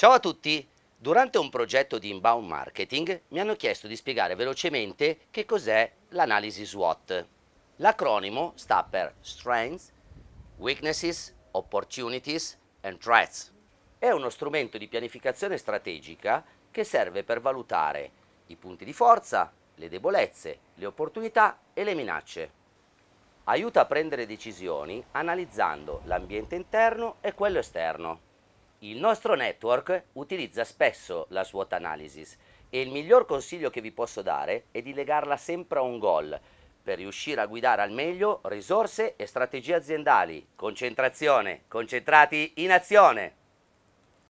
Ciao a tutti! Durante un progetto di inbound marketing mi hanno chiesto di spiegare velocemente che cos'è l'analisi SWOT. L'acronimo sta per Strengths, Weaknesses, Opportunities and Threats. È uno strumento di pianificazione strategica che serve per valutare i punti di forza, le debolezze, le opportunità e le minacce. Aiuta a prendere decisioni analizzando l'ambiente interno e quello esterno. Il nostro network utilizza spesso la SWOT analysis e il miglior consiglio che vi posso dare è di legarla sempre a un goal per riuscire a guidare al meglio risorse e strategie aziendali. Concentrazione, concentrati in azione!